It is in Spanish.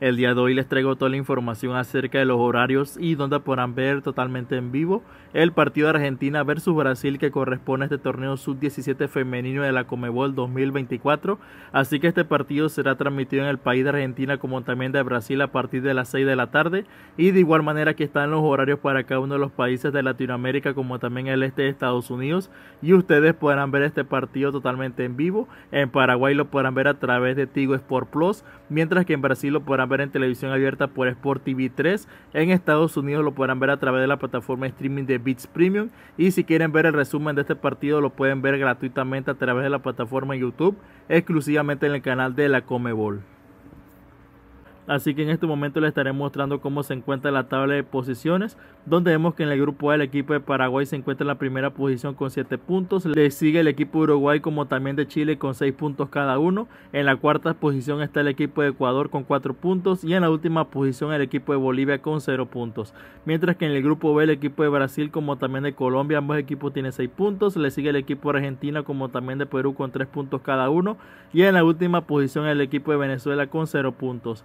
El día de hoy les traigo toda la información acerca de los horarios y donde podrán ver totalmente en vivo el partido de Argentina versus Brasil que corresponde a este torneo sub-17 femenino de la Comebol 2024. Así que este partido será transmitido en el país de Argentina como también de Brasil a partir de las 6 de la tarde. Y de igual manera que están los horarios para cada uno de los países de Latinoamérica como también el este de Estados Unidos. Y ustedes podrán ver este partido totalmente en vivo. En Paraguay lo podrán ver a través de Tigo Sport Plus, mientras que en Brasil lo podrán ver en televisión abierta por Sport TV 3. En Estados Unidos lo podrán ver a través de la plataforma de streaming de Beats Premium. Y si quieren ver el resumen de este partido, lo pueden ver gratuitamente a través de la plataforma YouTube, exclusivamente en el canal de la Comebol. Así que en este momento les estaré mostrando cómo se encuentra la tabla de posiciones, donde vemos que en el grupo A el equipo de Paraguay se encuentra en la primera posición con 7 puntos, le sigue el equipo de Uruguay como también de Chile con 6 puntos cada uno, en la cuarta posición está el equipo de Ecuador con 4 puntos y en la última posición el equipo de Bolivia con 0 puntos, mientras que en el grupo B el equipo de Brasil como también de Colombia, ambos equipos tienen 6 puntos, le sigue el equipo de Argentina como también de Perú con 3 puntos cada uno y en la última posición el equipo de Venezuela con 0 puntos.